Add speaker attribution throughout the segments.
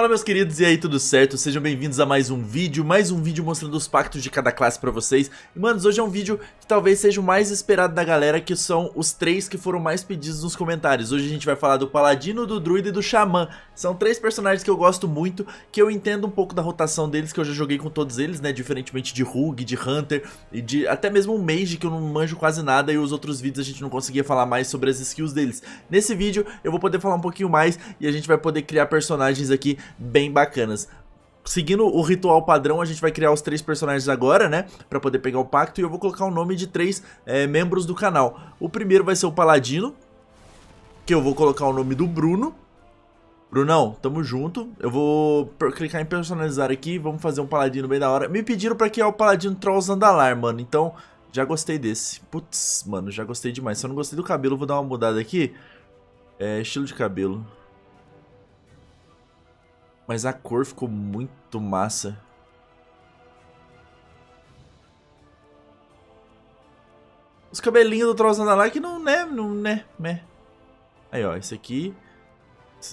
Speaker 1: Fala meus queridos, e aí tudo certo? Sejam bem-vindos a mais um vídeo, mais um vídeo mostrando os pactos de cada classe pra vocês E manos, hoje é um vídeo que talvez seja o mais esperado da galera, que são os três que foram mais pedidos nos comentários Hoje a gente vai falar do Paladino, do Druida e do Xamã São três personagens que eu gosto muito, que eu entendo um pouco da rotação deles, que eu já joguei com todos eles, né Diferentemente de Rogue, de Hunter e de até mesmo um Mage, que eu não manjo quase nada E os outros vídeos a gente não conseguia falar mais sobre as skills deles Nesse vídeo eu vou poder falar um pouquinho mais e a gente vai poder criar personagens aqui bem bacanas. Seguindo o ritual padrão, a gente vai criar os três personagens agora, né? Pra poder pegar o pacto. E eu vou colocar o nome de três é, membros do canal. O primeiro vai ser o Paladino. Que eu vou colocar o nome do Bruno. Brunão, tamo junto. Eu vou clicar em personalizar aqui. Vamos fazer um Paladino bem da hora. Me pediram pra criar o Paladino Trolls Andalar, mano. Então, já gostei desse. Putz, mano, já gostei demais. Se eu não gostei do cabelo, vou dar uma mudada aqui. É, estilo de cabelo. Mas a cor ficou muito massa. Os cabelinhos do troço da que não, né, não, né, né. Aí, ó, esse aqui.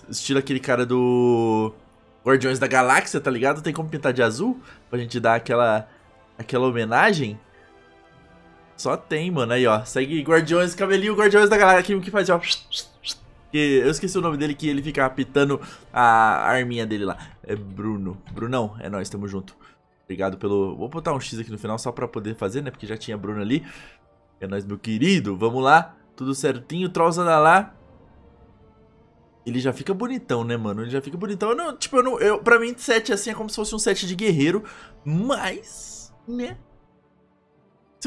Speaker 1: Estilo aquele cara do Guardiões da Galáxia, tá ligado? Tem como pintar de azul pra gente dar aquela, aquela homenagem. Só tem, mano. Aí, ó. Segue Guardiões, cabelinho Guardiões da Galáxia. o que faz, ó. Que eu esqueci o nome dele, que ele fica apitando a arminha dele lá. É Bruno. Brunão, é nós, tamo junto. Obrigado pelo... Vou botar um X aqui no final só pra poder fazer, né? Porque já tinha Bruno ali. É nós, meu querido. Vamos lá. Tudo certinho. Trollzada lá. Ele já fica bonitão, né, mano? Ele já fica bonitão. Eu não, tipo, eu não, eu, pra mim, 7 assim é como se fosse um set de guerreiro. Mas, né?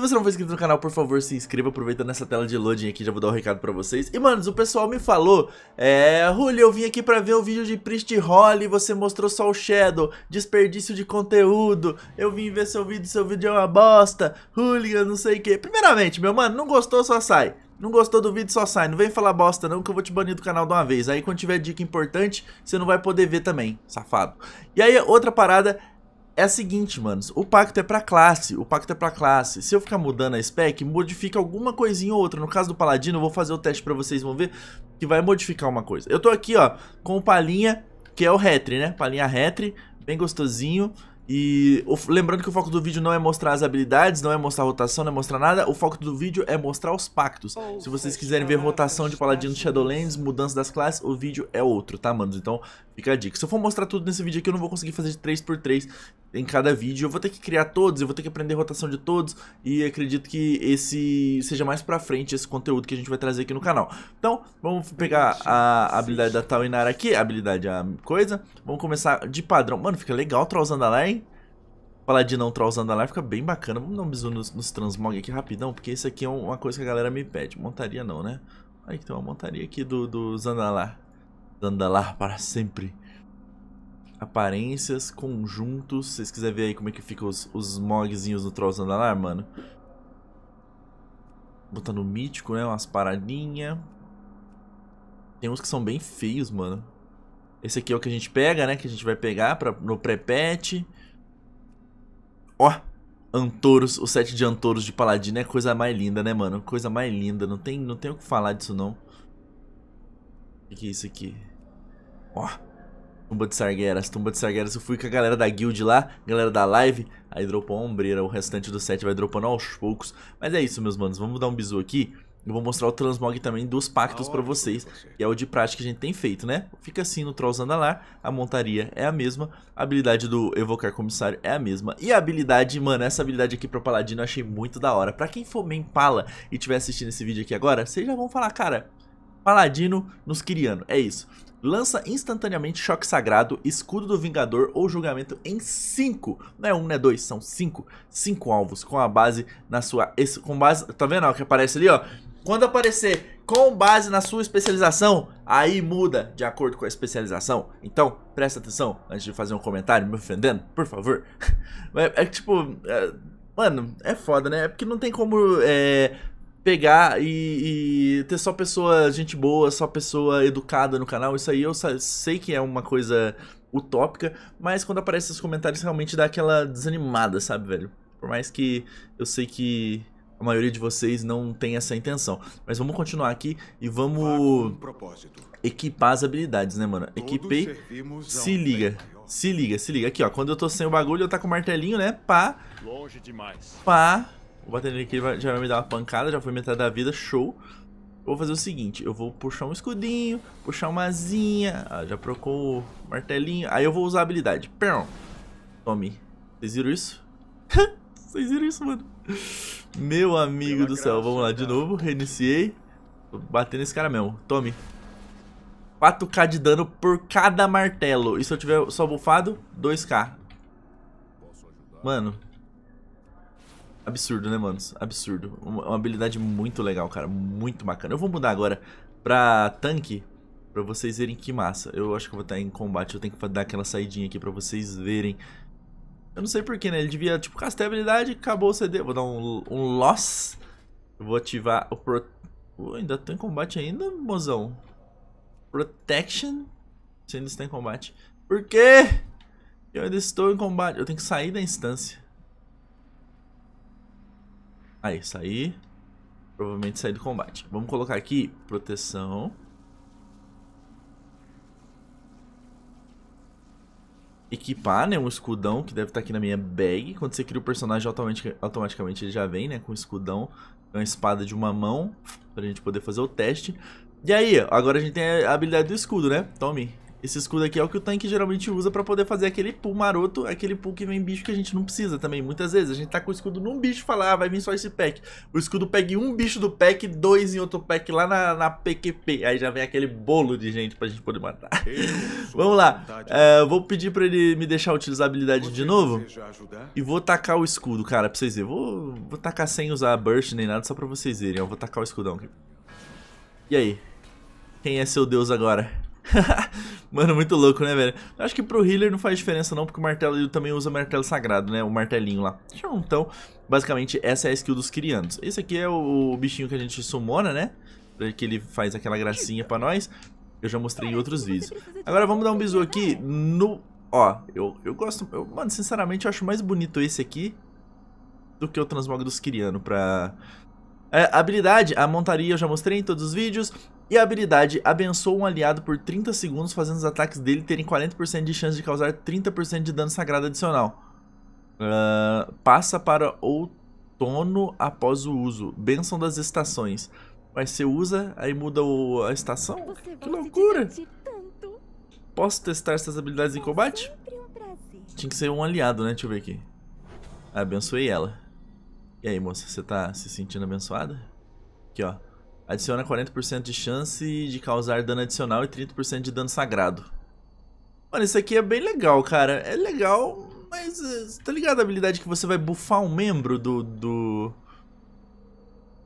Speaker 1: Se você não for inscrito no canal, por favor, se inscreva, aproveitando essa tela de loading aqui, já vou dar um recado pra vocês. E, manos, o pessoal me falou, é... Julio, eu vim aqui pra ver o vídeo de Priest Holly, você mostrou só o Shadow, desperdício de conteúdo, eu vim ver seu vídeo, seu vídeo é uma bosta, Julio, não sei o que. Primeiramente, meu mano, não gostou, só sai. Não gostou do vídeo, só sai. Não vem falar bosta não, que eu vou te banir do canal de uma vez. Aí quando tiver dica importante, você não vai poder ver também, safado. E aí, outra parada é a seguinte, manos. O pacto é pra classe. O pacto é pra classe. Se eu ficar mudando a spec, modifica alguma coisinha ou outra. No caso do paladino, eu vou fazer o teste pra vocês, vão ver que vai modificar uma coisa. Eu tô aqui, ó, com o palinha, que é o retri, né? Palinha retri, bem gostosinho. E lembrando que o foco do vídeo não é mostrar as habilidades, não é mostrar rotação, não é mostrar nada. O foco do vídeo é mostrar os pactos. Se vocês quiserem ver rotação de paladino Shadowlands, mudança das classes, o vídeo é outro, tá, manos? Então fica a dica. Se eu for mostrar tudo nesse vídeo aqui, eu não vou conseguir fazer de 3x3 em cada vídeo. Eu vou ter que criar todos, eu vou ter que aprender rotação de todos. E acredito que esse seja mais pra frente esse conteúdo que a gente vai trazer aqui no canal. Então, vamos pegar a habilidade da Talinara aqui, a habilidade, a coisa. Vamos começar de padrão. Mano, fica legal trollzando a lá, hein? falar não trollzando a live, fica bem bacana. Vamos dar um bisu nos, nos transmog aqui rapidão, porque isso aqui é uma coisa que a galera me pede. Montaria não, né? Aí que tem uma montaria aqui do, do Zandalar. Zandalar para sempre. Aparências, conjuntos. Se vocês quiserem ver aí como é que ficam os, os mogzinhos do Troll Zandalar, mano. Botar no mítico, né? Umas paradinhas. Tem uns que são bem feios, mano. Esse aqui é o que a gente pega, né? Que a gente vai pegar pra, no pré-patch. Ó, Antoros, o set de Antoros de Paladino é coisa mais linda, né, mano? Coisa mais linda, não tem, não tem o que falar disso, não. O que, é isso aqui? Ó, tumba de Sargueras, tumba de Sargueras. Eu fui com a galera da guild lá, galera da live, aí dropou a ombreira. O restante do set vai dropando aos poucos. Mas é isso, meus manos, vamos dar um bisu aqui. Eu vou mostrar o transmog também dos pactos para vocês, que é o de prática que a gente tem feito, né? Fica assim no Trolls lá. a montaria é a mesma, a habilidade do Evocar Comissário é a mesma. E a habilidade, mano, essa habilidade aqui pra Paladino eu achei muito da hora. Pra quem for main Pala e estiver assistindo esse vídeo aqui agora, vocês já vão falar, cara, Paladino nos Kiriano, é isso. Lança instantaneamente Choque Sagrado, Escudo do Vingador ou Julgamento em 5. Não é 1, um, não é 2, são 5. 5 alvos com a base na sua. Esse, com base. Tá vendo ó, que aparece ali, ó? Quando aparecer com base na sua especialização, aí muda de acordo com a especialização. Então, presta atenção antes de fazer um comentário me ofendendo, por favor. É, é tipo. É, mano, é foda, né? É porque não tem como é, pegar e, e, ter só pessoa, gente boa, só pessoa educada no canal. Isso aí eu sei que é uma coisa utópica, mas quando aparecem esses comentários realmente dá aquela desanimada, sabe, velho? Por mais que eu sei que a maioria de vocês não tem essa intenção. Mas vamos continuar aqui e vamos equipar as habilidades, né, mano? Equipei. Se liga. Se liga, se liga. Aqui, ó. Quando eu tô sem o bagulho, eu tô tá com o martelinho, né? Pá. Longe demais. Pá. O nele aqui já vai me dar uma pancada, já foi metade da vida, show. Vou fazer o seguinte, eu vou puxar um escudinho, puxar uma asinha, ah, já procurou o martelinho, aí eu vou usar a habilidade. Pão. Tome. Vocês viram isso? Vocês viram isso, mano? Meu amigo do céu, vamos lá de novo. Reiniciei. Tô batendo esse cara mesmo. Tome. 4k de dano por cada martelo. E se eu tiver só bufado, 2k. Mano. Absurdo, né, manos? Absurdo. Uma habilidade muito legal, cara. Muito bacana. Eu vou mudar agora pra tanque. Pra vocês verem que massa. Eu acho que eu vou estar em combate. Eu tenho que dar aquela saidinha aqui pra vocês verem eu não sei porquê, né? Ele devia, tipo, castar a habilidade, acabou o CD. Vou dar um, um loss. Eu vou ativar o pro... Uh, ainda tô em combate ainda, mozão. Protection. Você ainda está em combate. Por quê? Eu ainda estou em combate. Eu tenho que sair da instância. Aí, saí. Provavelmente sair do combate. Vamos colocar aqui proteção. equipar, né, um escudão que deve estar tá aqui na minha bag. Quando você cria o personagem, automatic, automaticamente ele já vem, né, com um escudão, uma espada de uma mão, pra gente poder fazer o teste. E aí, agora a gente tem a habilidade do escudo, né? Tome. Esse escudo aqui é o que o tanque geralmente usa pra poder fazer aquele pull maroto, aquele pull que vem bicho que a gente não precisa também. Muitas vezes a gente tá com o escudo num bicho e fala, ah, vai vir só esse pack. O escudo pega um bicho do pack, dois em outro pack lá na, na PQP. Aí já vem aquele bolo de gente pra gente poder matar. Vamos lá. Uh, vou pedir pra ele me deixar utilizar a habilidade Você de novo. E vou tacar o escudo, cara, pra vocês verem. Vou, vou tacar sem usar burst nem nada, só pra vocês verem. Eu vou tacar o escudão aqui. E aí? Quem é seu deus agora? Mano, muito louco, né, velho? Acho que pro healer não faz diferença não, porque o martelo ele também usa martelo sagrado, né? O martelinho lá. Então, basicamente, essa é a skill dos Crianos. Esse aqui é o bichinho que a gente sumona, né? Que ele faz aquela gracinha pra nós. Eu já mostrei em outros vídeos. Agora vamos dar um bisu aqui no... Ó, eu, eu gosto... Eu, mano, sinceramente, eu acho mais bonito esse aqui do que o transmog dos Kiriano pra, é, habilidade, a montaria eu já mostrei em todos os vídeos. E a habilidade abençoa um aliado por 30 segundos, fazendo os ataques dele terem 40% de chance de causar 30% de dano sagrado adicional. Uh, passa para outono após o uso. Benção das estações. Mas você usa, aí muda o, a estação. Você que loucura! Posso testar essas habilidades é em combate? Um Tinha que ser um aliado, né? Deixa eu ver aqui. Abençoei ela. E aí, moça, você tá se sentindo abençoada? Aqui, ó. Adiciona 40% de chance de causar dano adicional e 30% de dano sagrado. Mano, isso aqui é bem legal, cara. É legal, mas eh, tá ligado a habilidade que você vai bufar um membro do, do,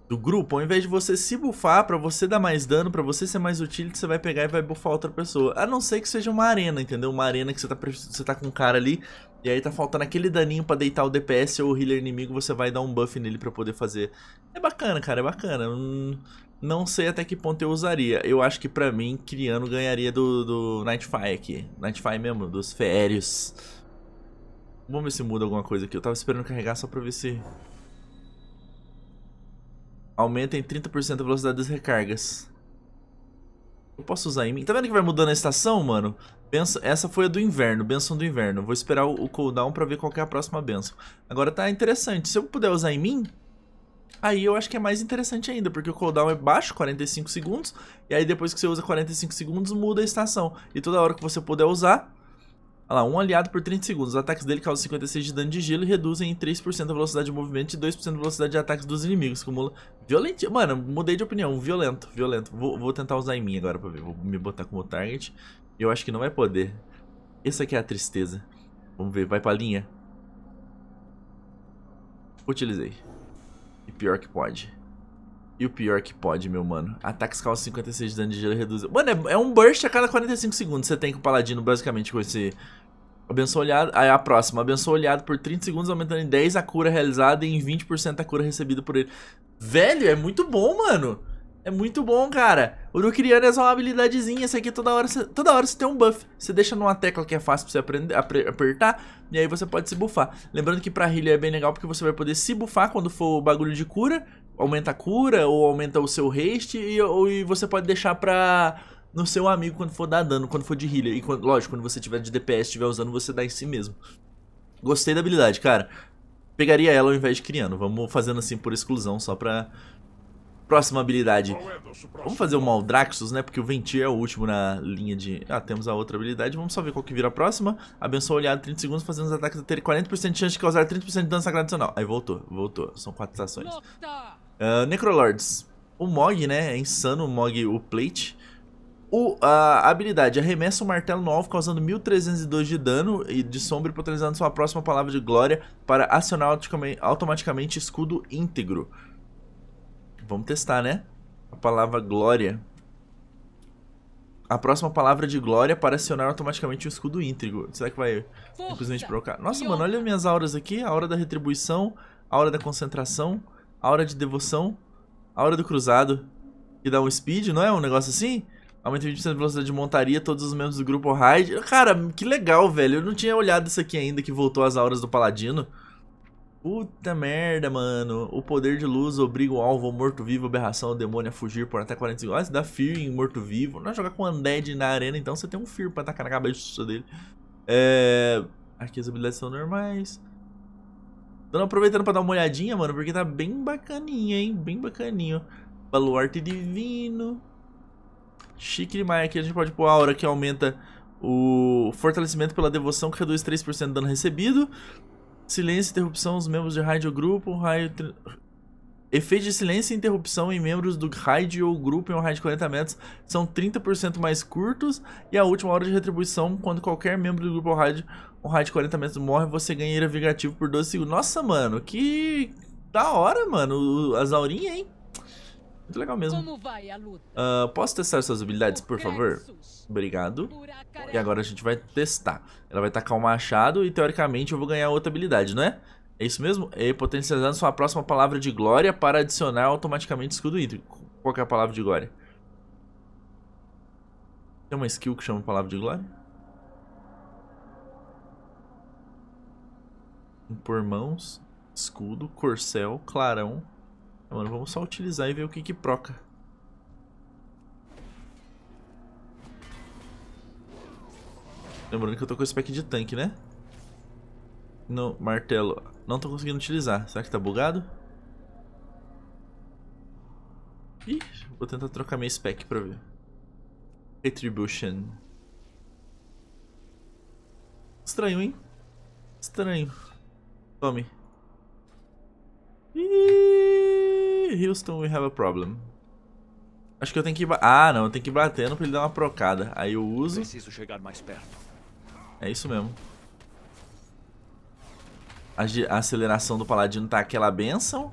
Speaker 1: do grupo? Ao invés de você se bufar pra você dar mais dano, pra você ser mais útil, você vai pegar e vai bufar outra pessoa. A não ser que seja uma arena, entendeu? Uma arena que você tá, você tá com um cara ali, e aí tá faltando aquele daninho pra deitar o DPS ou o healer inimigo, você vai dar um buff nele pra poder fazer. É bacana, cara, é bacana. Hum, não sei até que ponto eu usaria. Eu acho que pra mim, criando ganharia do, do Nightfire aqui. Nightfire mesmo, dos férios. Vamos ver se muda alguma coisa aqui. Eu tava esperando carregar só pra ver se... Aumenta em 30% a velocidade das recargas. Eu posso usar em mim? Tá vendo que vai mudando a estação, mano? Benção, essa foi a do inverno, benção do inverno. Vou esperar o, o cooldown pra ver qual é a próxima benção. Agora tá interessante. Se eu puder usar em mim, aí eu acho que é mais interessante ainda, porque o cooldown é baixo, 45 segundos, e aí depois que você usa 45 segundos, muda a estação. E toda hora que você puder usar, Olha lá, um aliado por 30 segundos. Os ataques dele causam 56 de dano de gelo e reduzem em 3% a velocidade de movimento e 2% a velocidade de ataques dos inimigos. Acumula... Violento. Mano, mudei de opinião. Violento, violento. Vou, vou tentar usar em mim agora pra ver. Vou me botar como target. Eu acho que não vai é poder. Essa aqui é a tristeza. Vamos ver, vai pra linha. Utilizei. E pior que pode. E o pior que pode, meu mano. Ataques causam 56 de dano de gelo reduz. Mano, é, é, um burst a cada 45 segundos. Você tem com o paladino, basicamente, com esse. Abençoa olhado. Aí a próxima. Abençoa olhado por 30 segundos, aumentando em 10 a cura realizada e em 20% a cura recebida por ele. Velho, é muito bom, mano. É muito bom, cara. O Urukiriano é só uma habilidadezinha. Essa aqui toda hora, você, toda hora você tem um buff. Você deixa numa tecla que é fácil pra você aprender, apre, apertar. E aí você pode se buffar. Lembrando que pra healer é bem legal porque você vai poder se buffar quando for o bagulho de cura aumenta a cura ou aumenta o seu haste e, ou, e você pode deixar pra no seu amigo quando for dar dano, quando for de healer. E quando, lógico, quando você tiver de DPS, estiver usando, você dá em si mesmo. Gostei da habilidade, cara. Pegaria ela ao invés de criando. Vamos fazendo assim por exclusão, só pra... Próxima habilidade. É Vamos fazer o Maldraxus, né? Porque o Ventir é o último na linha de... Ah, temos a outra habilidade. Vamos só ver qual que vira a próxima. Abençoa o olhado 30 segundos, fazendo os ataques a ter 40% de chance de causar 30% de dano sagrado adicional. Aí voltou, voltou. São quatro ações. Uh, Necrolords. O Mog, né? É insano o Mog, o Plate. O, a habilidade arremessa um martelo no alvo causando 1302 de dano e de sombra potencializando sua próxima palavra de glória para acionar automaticamente escudo íntegro. Vamos testar, né? A palavra glória. A próxima palavra de glória para acionar automaticamente o escudo íntegro. Será que vai simplesmente provocar? Nossa, mano, olha minhas auras aqui. A aura da retribuição, a aura da concentração, a hora de devoção, a hora do cruzado, que dá um speed, não é? Um negócio assim? Aumenta 20% de velocidade de montaria, todos os membros do grupo raid. Cara, que legal, velho. Eu não tinha olhado isso aqui ainda, que voltou às auras do paladino. Puta merda, mano. O poder de luz obriga o alvo, morto-vivo, aberração, o demônio a fugir por até 40 segundos. Ah, dá Fear em morto-vivo. Não é jogar com Undead na arena, então você tem um Fear pra tacar na cabeça dele. É... Aqui as habilidades são normais. Dando aproveitando pra dar uma olhadinha, mano, porque tá bem bacaninha, hein? Bem bacaninho. Baluarte divino. Chique demais. Aqui a gente pode pôr a aura que aumenta o fortalecimento pela devoção, que reduz 3% do dano recebido. Silêncio, interrupção, os membros de rádio grupo, raio Efeito de silêncio e interrupção em membros do raid ou grupo em um raid de 40 metros são 30% mais curtos e a última hora de retribuição, quando qualquer membro do grupo ou raid, um raid de 40 metros morre, você ganha ira vingativo por 12 segundos. Nossa, mano, que da hora, mano, as aurinhas, hein? Muito legal mesmo. Uh, posso testar suas habilidades, por favor? Obrigado. E agora a gente vai testar. Ela vai tacar o um machado e, teoricamente, eu vou ganhar outra habilidade, não é? É isso mesmo? E é potencializando sua próxima palavra de glória para adicionar automaticamente escudo hídrico. Qual é a palavra de glória? Tem uma skill que chama palavra de glória? Por mãos, escudo, corcel, clarão. Mano, vamos só utilizar e ver o que que proca. Lembrando que eu tô com esse pack de tanque, né? no martelo. Não tô conseguindo utilizar. Será que tá bugado? Ih, vou tentar trocar minha spec pra ver. Retribution. Estranho, hein? Estranho. Tome. Ih, Houston, we have a problem. Acho que eu tenho que... Ah, não. Eu tenho que ir batendo pra ele dar uma procada. Aí eu uso. Preciso chegar mais perto. É isso mesmo a, aceleração do paladino tá aquela benção.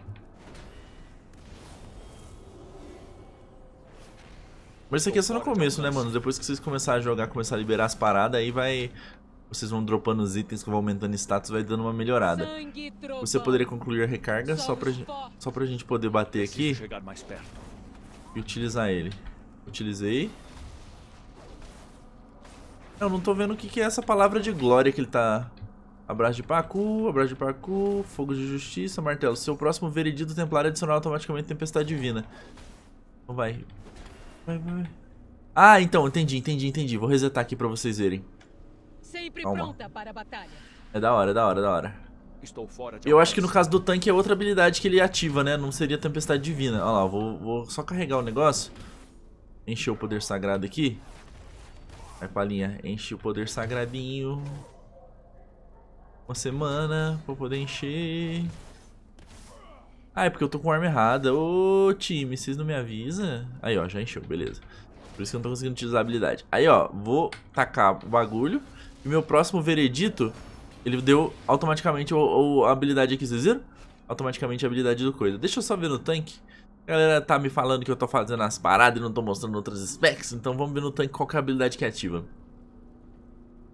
Speaker 1: Mas isso aqui é só no começo, então, né, mano? Depois que vocês começarem a jogar, começar a liberar as paradas, aí vai... Vocês vão dropando os itens que vão aumentando status, vai dando uma melhorada. Você poderia concluir a recarga só pra, só pra gente poder bater aqui e utilizar ele. Utilizei. Eu não tô vendo o que, que é essa palavra de glória que ele tá Abraço de Pacu, abraço de Pacu, fogo de justiça, martelo. Seu próximo veredido templário adicional automaticamente tempestade divina. Então vai. Vai, vai. Ah, então, entendi, entendi, entendi. Vou resetar aqui pra vocês verem. Sempre Calma. pronta para a batalha. É da hora, é da hora, é da hora. Estou fora Eu acho que no caso do tanque é outra habilidade que ele ativa, né? Não seria tempestade divina. Olha lá, vou, vou só carregar o negócio. Encher o poder sagrado aqui. Vai, palinha. Enche o poder sagradinho. Uma semana pra poder encher. Ah, é porque eu tô com a arma errada. Ô, time, vocês não me avisam? Aí, ó, já encheu, beleza. Por isso que eu não tô conseguindo utilizar a habilidade. Aí, ó, vou tacar o bagulho. E meu próximo veredito, ele deu automaticamente o, a habilidade aqui, vocês viram? Automaticamente a habilidade do coisa. Deixa eu só ver no tanque. A galera tá me falando que eu tô fazendo as paradas e não tô mostrando outras specs, então vamos ver no tanque qual é a habilidade que ativa.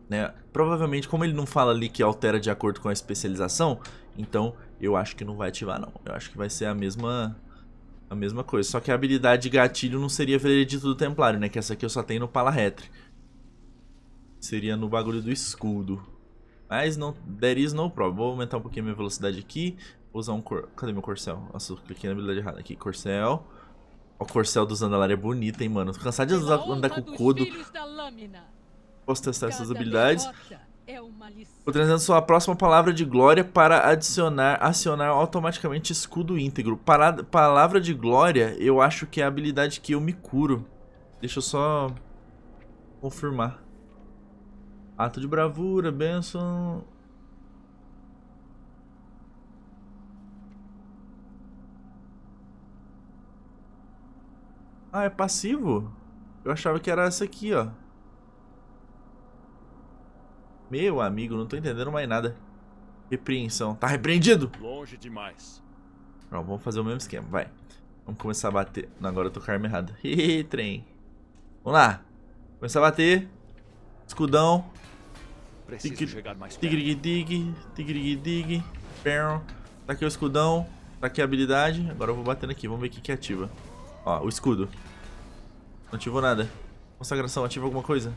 Speaker 1: Né? Provavelmente, como ele não fala ali que altera de acordo com a especialização, então eu acho que não vai ativar não. Eu acho que vai ser a mesma a mesma coisa. Só que a habilidade de gatilho não seria veredito do templário, né? Que essa aqui eu só tenho no Palaretre. Seria no bagulho do escudo. Mas não, there is no problem. Vou aumentar um pouquinho a minha velocidade aqui. Vou usar um cor... Cadê meu corcel? Nossa, eu cliquei na habilidade errada aqui. Corcel. O corcel do Andalari é bonito, hein, mano. Tô cansado de andar, andar com o codo. Posso testar essas habilidades. É Utilizando sua próxima palavra de glória para adicionar, acionar automaticamente escudo íntegro. Para, palavra de glória, eu acho que é a habilidade que eu me curo. Deixa eu só confirmar. Ato de bravura, benção. Ah, é passivo? Eu achava que era essa aqui, ó. Meu amigo, não tô entendendo mais nada. Repreensão. Tá repreendido? Longe demais. Ó, vamos fazer o mesmo esquema, vai. Vamos começar a bater. Não, agora eu tô com a arma errada. trem. Vamos lá. Começar a bater. Escudão. Preciso chegar mais perto. dig, tigri dig. Baron. Tá aqui o escudão. Tá aqui a habilidade. Agora eu vou batendo aqui. Vamos ver o que que ativa. Ó, o escudo. Não ativou nada. Consagração, ativa alguma coisa?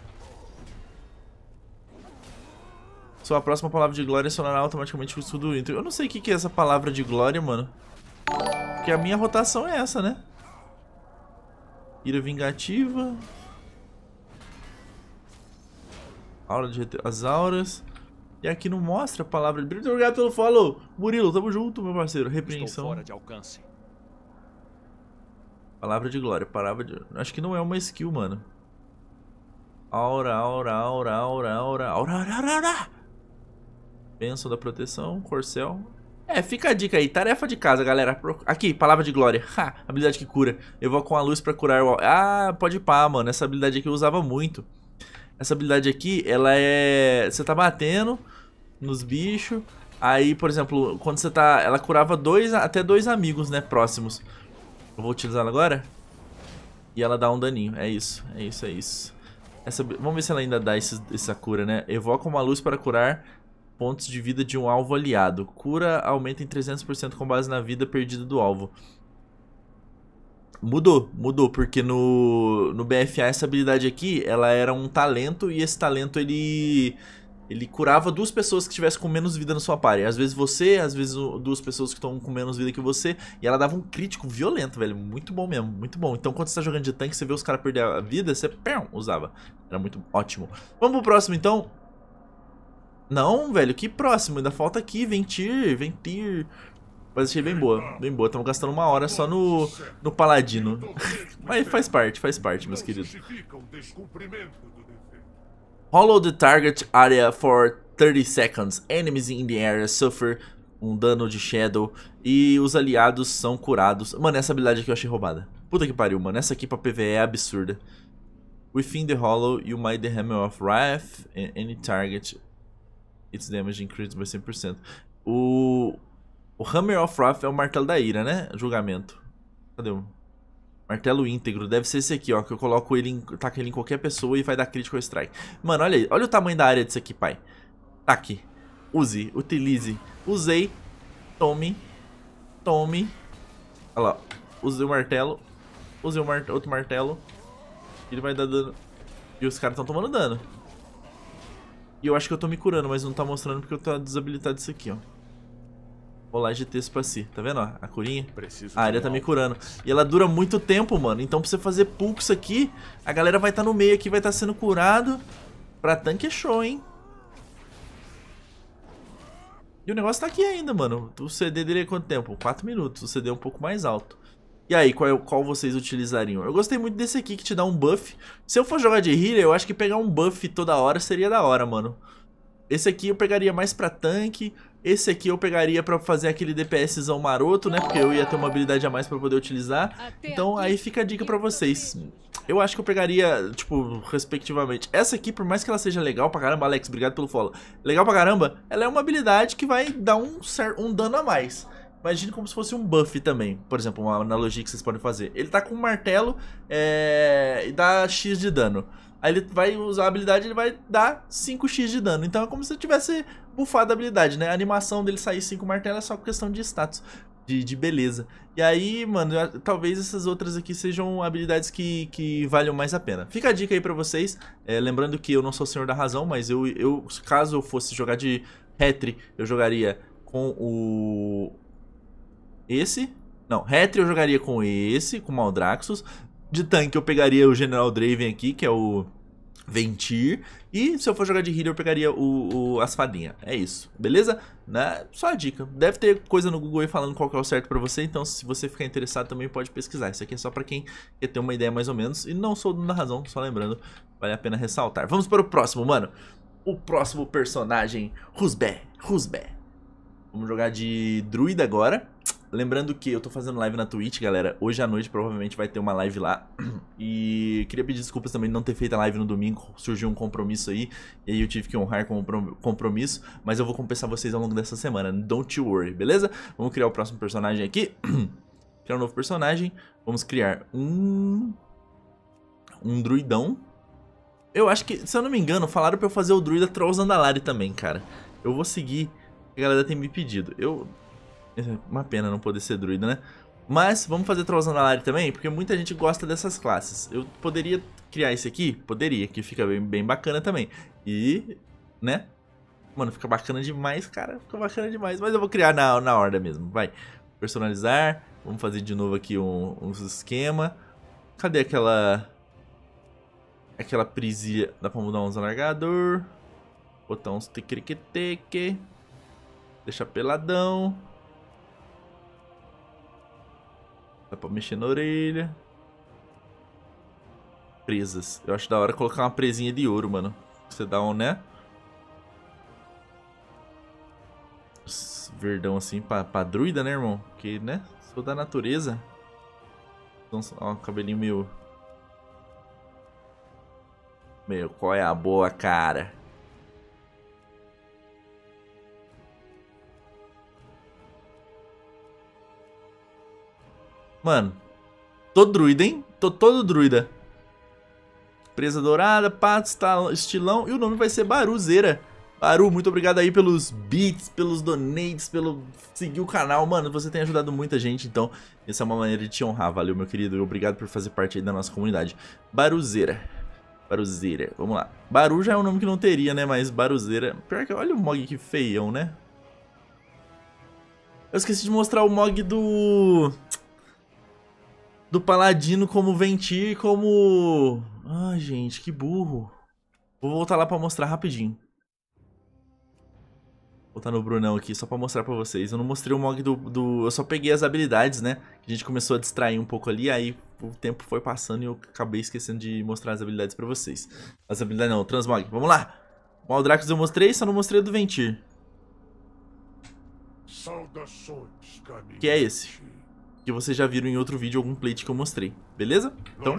Speaker 1: Sua próxima palavra de glória sonará automaticamente com o escudo Inter. Eu não sei o que, é essa palavra de glória, mano. Porque a minha rotação é essa, né? Ira vingativa. Aura de as auras. E aqui não mostra a palavra. de obrigado pelo follow. Murilo, tamo junto, meu parceiro. Repreensão. fora de alcance. Palavra de glória. Palavra de... Acho que não é uma skill, mano. Aura, aura, aura, aura, aura, aura, aura, aura, aura. Benção da proteção, corcel. É, fica a dica aí. Tarefa de casa, galera. Aqui, palavra de glória. Ha, habilidade que cura. Eu vou com a luz pra curar o... Ah, pode pá, mano. Essa habilidade aqui eu usava muito. Essa habilidade aqui, ela é... Você tá batendo nos bichos. Aí, por exemplo, quando você tá... Ela curava dois, até dois amigos, né, próximos. Eu vou utilizar ela agora. E ela dá um daninho. É isso, é isso, é isso. Essa... Vamos ver se ela ainda dá esse, essa cura, né? Evoca uma luz para curar pontos de vida de um alvo aliado. Cura aumenta em 300% com base na vida perdida do alvo. Mudou, mudou, porque no, no BFA essa habilidade aqui, ela era um talento e esse talento ele ele curava duas pessoas que estivessem com menos vida na sua party. Às vezes você, às vezes duas pessoas que estão com menos vida que você. E ela dava um crítico violento, velho. Muito bom mesmo, muito bom. Então quando você tá jogando de tanque, você vê os caras perder a vida, você pum, usava. Era muito ótimo. Vamos pro próximo então. Não, velho, que próximo. Ainda falta aqui, Ventir, Ventir. Mas achei bem boa, bem boa. Estamos gastando uma hora só no, no Paladino. Mas faz parte, faz parte, meus queridos. Hollow the target area for 30 seconds. Enemies in the area suffer um dano de Shadow e os aliados são curados. Mano, essa habilidade aqui eu achei roubada. Puta que pariu, mano. Essa aqui pra PvE é absurda. Within the Hollow, you might the Hammer of Wrath any target Its damage increased by 100%. O, o Hammer of Wrath é o martelo da ira, né? Julgamento. Cadê o... Martelo íntegro, deve ser esse aqui, ó, que eu coloco ele em, taco ele em qualquer pessoa e vai dar crítico strike. Mano, olha aí, olha o tamanho da área disso aqui, pai. Tá aqui. Use, utilize. Usei, tome, tome. Olha lá, usei o martelo, usei o mar outro martelo. Ele vai dar dano. E os caras estão tomando dano. E eu acho que eu tô me curando, mas não tá mostrando porque eu tô desabilitado isso aqui, ó. Rolar de texto pra si. Tá vendo, ó? A curinha? Preciso a área tá me curando. E ela dura muito tempo, mano. Então pra você fazer pulso aqui, a galera vai estar tá no meio aqui, vai estar tá sendo curado. Pra tanque é show, hein? E o negócio tá aqui ainda, mano. O CD dele é quanto tempo? 4 minutos. O CD é um pouco mais alto. E aí, qual, qual vocês utilizariam? Eu gostei muito desse aqui que te dá um buff. Se eu for jogar de healer, eu acho que pegar um buff toda hora seria da hora, mano. Esse aqui eu pegaria mais pra tanque. Esse aqui eu pegaria pra fazer aquele DPSzão maroto, né? Porque eu ia ter uma habilidade a mais pra poder utilizar. Então aí fica a dica pra vocês. Eu acho que eu pegaria, tipo, respectivamente. Essa aqui, por mais que ela seja legal pra caramba, Alex, obrigado pelo follow. Legal pra caramba, ela é uma habilidade que vai dar um, um dano a mais. Imagine como se fosse um buff também, por exemplo, uma analogia que vocês podem fazer. Ele tá com um martelo é... e dá X de dano. Aí ele vai usar a habilidade ele vai dar 5x de dano. Então é como se ele tivesse bufado a habilidade, né? A animação dele sair 5 martelo é só questão de status. De, de, beleza. E aí, mano, talvez essas outras aqui sejam habilidades que, que valham mais a pena. Fica a dica aí pra vocês. É, lembrando que eu não sou o senhor da razão, mas eu, eu caso eu fosse jogar de Petri, eu jogaria com o, esse? Não, Retri eu jogaria com esse, com o Maldraxxus. De tanque eu pegaria o General Draven aqui, que é o Ventir. E se eu for jogar de healer, eu pegaria o, o, as fadinhas. É isso, beleza? Né? Só a dica. Deve ter coisa no Google aí falando qual que é o certo pra você. Então, se você ficar interessado, também pode pesquisar. Isso aqui é só pra quem quer ter uma ideia mais ou menos. E não sou dono da razão, só lembrando. Vale a pena ressaltar. Vamos para o próximo, mano. O próximo personagem, Rusbé. Rusbé. Vamos jogar de druida agora. Lembrando que eu tô fazendo live na Twitch, galera. Hoje à noite provavelmente vai ter uma live lá. E queria pedir desculpas também de não ter feito a live no domingo. Surgiu um compromisso aí. E aí eu tive que honrar com o compromisso. Mas eu vou compensar vocês ao longo dessa semana. Don't you worry, beleza? Vamos criar o próximo personagem aqui. criar um novo personagem. Vamos criar um. Um druidão. Eu acho que, se eu não me engano, falaram pra eu fazer o druida Trollzandalari também, cara. Eu vou seguir. A galera tem me pedido. Eu é uma pena não poder ser druida, né? Mas vamos fazer Trollzandalar também, porque muita gente gosta dessas classes. Eu poderia criar esse aqui? Poderia, que fica bem, bem bacana também. E, né? Mano, fica bacana demais, cara. Fica bacana demais. Mas eu vou criar na, na horda mesmo, vai. Personalizar. Vamos fazer de novo aqui um, um esquema. Cadê aquela... Aquela prisia? Dá pra mudar uns alargador. Botar uns tequerequeteque. Deixar peladão. Dá pra mexer na orelha. Presas. Eu acho da hora colocar uma presinha de ouro, mano. Você dá um, né? Verdão assim pra, pra druida, né, irmão? Porque, né? Sou da natureza. Então, ó, cabelinho meu. Meu, qual é a boa, cara? Mano, tô druida, hein? Tô todo druida. Presa dourada, pato, estilão e o nome vai ser Baruzeira. Baru, muito obrigado aí pelos beats, pelos donates, pelo seguir o canal. Mano, você tem ajudado muita gente, então essa é uma maneira de te honrar. Valeu, meu querido. E obrigado por fazer parte aí da nossa comunidade. Baruzeira. Baruzeira. Vamos lá. Baru já é um nome que não teria, né? Mas Baruzeira... Pior que... Olha o Mog que feião, né? Eu esqueci de mostrar o Mog do do Paladino como Ventir e como... Ai, gente, que burro. Vou voltar lá pra mostrar rapidinho. Vou voltar no Brunão aqui, só pra mostrar pra vocês. Eu não mostrei o Mog do, do... Eu só peguei as habilidades, né? A gente começou a distrair um pouco ali, aí o tempo foi passando e eu acabei esquecendo de mostrar as habilidades pra vocês. As habilidades não, Transmog. Vamos lá! O Maldrax eu mostrei, só não mostrei do Ventir. Saudações, Que é esse? que vocês já viram em outro vídeo, algum plate que eu mostrei, beleza? Então,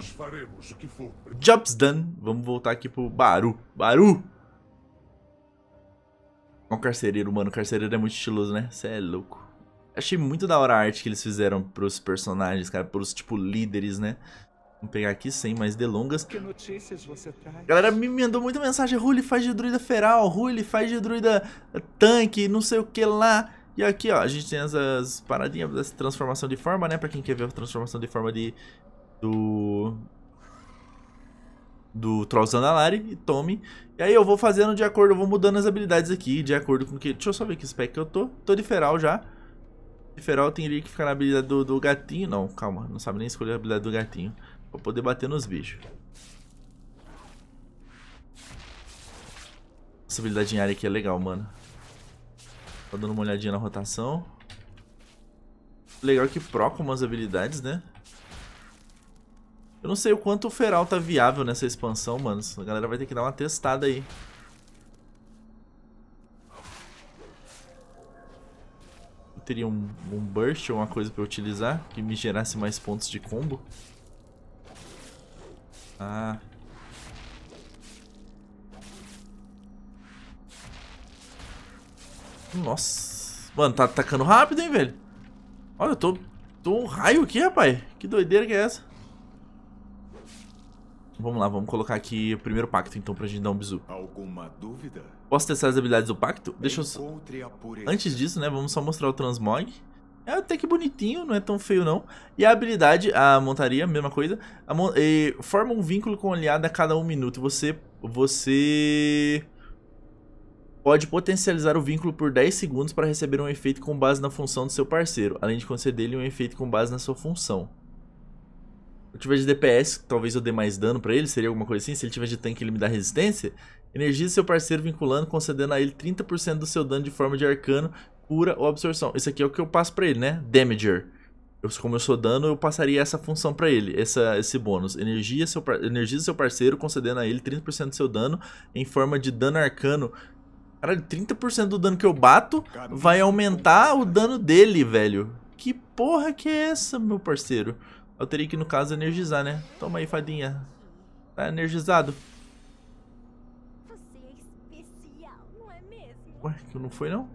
Speaker 1: jobs done. Vamos voltar aqui pro Baru. Baru! Um carcereiro, mano. Carcereiro é muito estiloso, né? Você é louco. Achei muito da hora a arte que eles fizeram pros personagens, cara. Pros, tipo, líderes, né? Vamos pegar aqui sem mais delongas. Que notícias você traz? Galera me mandou muita mensagem. Rui faz de druida feral, Rui faz de druida tanque, não sei o que lá. E aqui, ó, a gente tem essas paradinhas dessa transformação de forma, né? Pra quem quer ver a transformação de forma de... Do... Do Troll Zandalari e Tome. E aí eu vou fazendo de acordo, eu vou mudando as habilidades aqui, de acordo com o que... Deixa eu só ver que spec que eu tô. Tô de Feral já. De Feral tem que ficar na habilidade do, do gatinho. Não, calma, não sabe nem escolher a habilidade do gatinho. Pra poder bater nos bichos. Essa habilidade em área aqui é legal, mano. Tô tá dando uma olhadinha na rotação. Legal que procam umas habilidades, né? Eu não sei o quanto o Feral tá viável nessa expansão, mano. A galera vai ter que dar uma testada aí. Eu teria um, um Burst ou uma coisa pra utilizar que me gerasse mais pontos de combo. Ah, Nossa. Mano, tá atacando rápido, hein, velho? Olha, eu tô... Tô um raio aqui, rapaz. Que doideira que é essa? Vamos lá, vamos colocar aqui o primeiro pacto, então, pra gente dar um bizu. Alguma dúvida? Posso testar as habilidades do pacto? Deixa eu só... Antes disso, né, vamos só mostrar o transmog. É até que bonitinho, não é tão feio não. E a habilidade, a montaria, mesma coisa. Mon... forma um vínculo com o aliado a cada um minuto. Você... Você... Pode potencializar o vínculo por 10 segundos para receber um efeito com base na função do seu parceiro, além de conceder-lhe um efeito com base na sua função. Se eu tiver de DPS, talvez eu dê mais dano para ele, seria alguma coisa assim. Se ele tiver de tanque, ele me dá resistência. Energiza seu parceiro vinculando, concedendo a ele 30% do seu dano de forma de arcano, cura ou absorção. Isso aqui é o que eu passo para ele, né? Damager. Eu, como eu sou dano, eu passaria essa função para ele, essa, esse bônus. Energia seu, energiza seu parceiro, concedendo a ele 30% do seu dano em forma de dano arcano Caralho, 30% do dano que eu bato vai aumentar o dano dele, velho. Que porra que é essa, meu parceiro? Eu teria que, no caso, energizar, né? Toma aí, fadinha. Tá energizado? É é Ué, que não foi, não?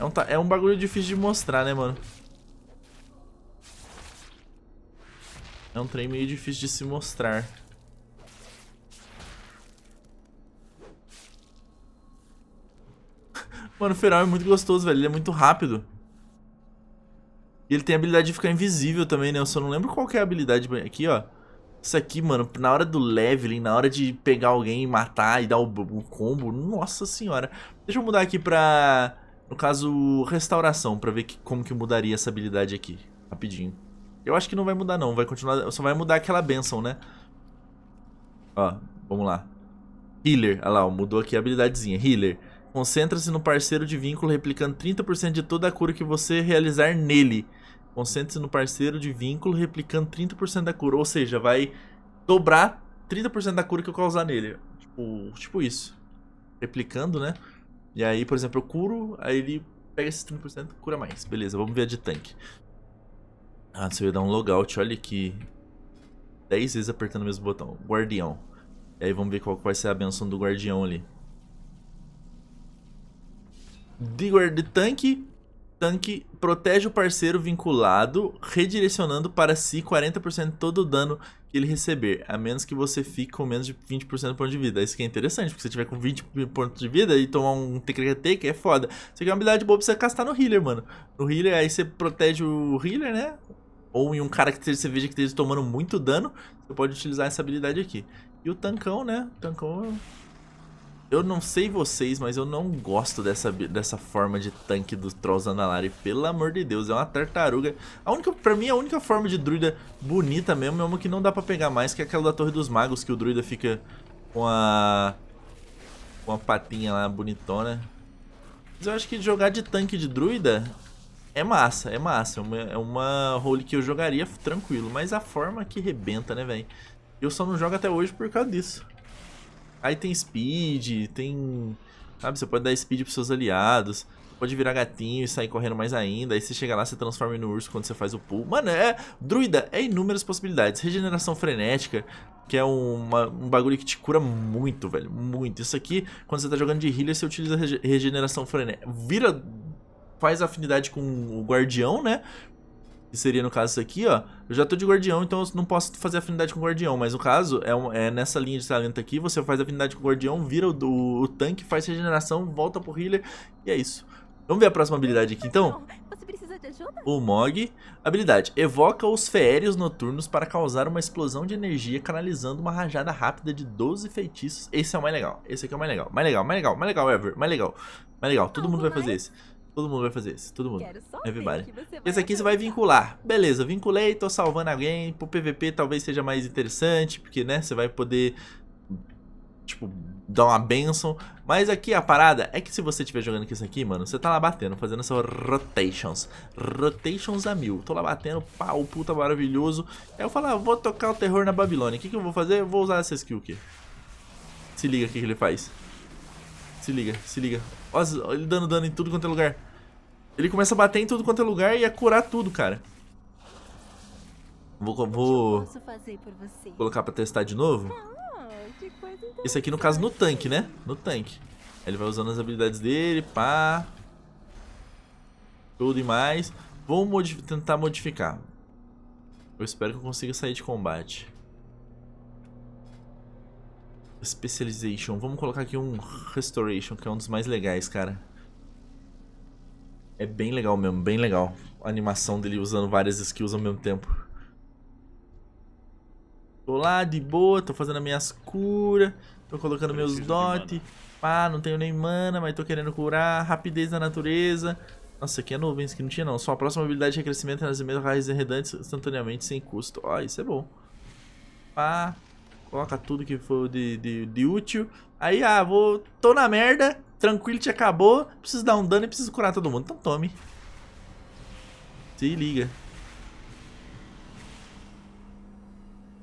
Speaker 1: É um, é um bagulho difícil de mostrar, né, mano? É um trem meio difícil de se mostrar. Mano, o Feral é muito gostoso, velho. Ele é muito rápido. E ele tem a habilidade de ficar invisível também, né? Eu só não lembro qual é a habilidade. Aqui, ó. Isso aqui, mano, na hora do leveling, na hora de pegar alguém e matar e dar o, o combo, nossa senhora. Deixa eu mudar aqui pra, no caso, restauração, pra ver que, como que mudaria essa habilidade aqui, rapidinho. Eu acho que não vai mudar não, vai continuar, só vai mudar aquela benção, né? Ó, vamos lá. Healer, olha lá, mudou aqui a habilidadezinha, Healer. Concentra-se no parceiro de vínculo replicando 30% de toda a cura que você realizar nele. concentra se no parceiro de vínculo replicando 30% da cura, ou seja, vai dobrar 30% da cura que eu causar nele. Tipo, tipo isso. Replicando, né? E aí, por exemplo, eu curo, aí ele pega esses 30% e cura mais. Beleza, vamos ver a de tanque. Ah, você vai dar um logout, olha aqui. 10 vezes apertando o mesmo botão. Guardião. E aí vamos ver qual vai ser a benção do guardião ali. De guarda tanque. Tanque protege o parceiro vinculado, redirecionando para si 40% todo o dano que ele receber, a menos que você fique com menos de 20% de ponto de vida. Isso que é interessante, porque se você tiver com 20 pontos de vida e tomar um TKT, que é foda. Isso aqui é uma habilidade boa precisa castar no healer, mano. No healer, aí você protege o healer, né? ou em um cara que você veja que esteja tomando muito dano, você pode utilizar essa habilidade aqui. E o tancão, né? O tancão... Eu não sei vocês, mas eu não gosto dessa, dessa forma de tanque do Troll Zanalari. Pelo amor de Deus, é uma tartaruga. A única, pra mim, a única forma de druida bonita mesmo é uma que não dá pra pegar mais, que é aquela da Torre dos Magos, que o druida fica com a... Com a patinha lá, bonitona. Mas eu acho que jogar de tanque de druida é massa, é massa. É uma, é uma role que eu jogaria tranquilo, mas a forma que rebenta, né, velho? Eu só não jogo até hoje por causa disso. Aí tem speed, tem... Sabe, você pode dar speed pros seus aliados pode virar gatinho e sair correndo mais ainda. Aí você chega lá, você transforma no urso quando você faz o pull. Mano, é. Druida é inúmeras possibilidades. Regeneração frenética, que é uma, um bagulho que te cura muito, velho. Muito. Isso aqui, quando você tá jogando de healer, você utiliza regeneração frenética. Vira faz afinidade com o guardião, né? Que seria no caso isso aqui, ó. Eu já tô de guardião, então eu não posso fazer afinidade com o guardião. Mas no caso, é, um, é nessa linha de talento aqui, você faz afinidade com o guardião, vira o, o, o tanque, faz regeneração, volta pro healer e é isso. Vamos ver a próxima habilidade aqui, então? O Mog. Habilidade. Evoca os feérios noturnos para causar uma explosão de energia canalizando uma rajada rápida de 12 feitiços. Esse é o mais legal. Esse aqui é o mais legal. Mais legal, mais legal, mais legal, ever. Mais legal. Mais legal. Todo mundo vai fazer é. esse. Todo mundo vai fazer isso, todo mundo. Everybody. Esse aqui você vai vincular. Beleza, vinculei, tô salvando alguém. Pro PVP talvez seja mais interessante, porque, né, você vai poder, tipo, dar uma benção. Mas aqui a parada é que se você estiver jogando com isso aqui, mano, você tá lá batendo, fazendo essas rotations. Rotations a mil. Tô lá batendo, pau, puta maravilhoso. Aí eu falo, ah, vou tocar o terror na Babilônia. O que, que eu vou fazer? Eu vou usar essa skill aqui. Se liga o que, que ele faz. Se liga, se liga. Olha ele dando dano em tudo quanto é lugar. Ele começa a bater em tudo quanto é lugar e a curar tudo, cara. Vou, vou colocar pra testar de novo. Ah, Esse aqui, no caso, no tanque, né? No tanque. Ele vai usando as habilidades dele, pá. Tudo e mais. Vou tentar modificar. Eu espero que eu consiga sair de combate. Specialization. Vamos colocar aqui um Restoration, que é um dos mais legais, cara. É bem legal mesmo, bem legal. A animação dele usando várias skills ao mesmo tempo. Tô lá de boa, tô fazendo minhas curas, tô colocando meus dot. Pá, ah, não tenho nem mana, mas tô querendo curar. Rapidez da natureza. Nossa, aqui é nuvens que não tinha não. Só a próxima habilidade de é crescimento é nas mesmas raízes enredantes instantaneamente sem custo. Ó, isso é bom. Pá, coloca tudo que for de, de, de útil. Aí, ah, vou... Tô na merda, Tranquility acabou, preciso dar um dano e preciso curar todo mundo. Então tome. Se liga.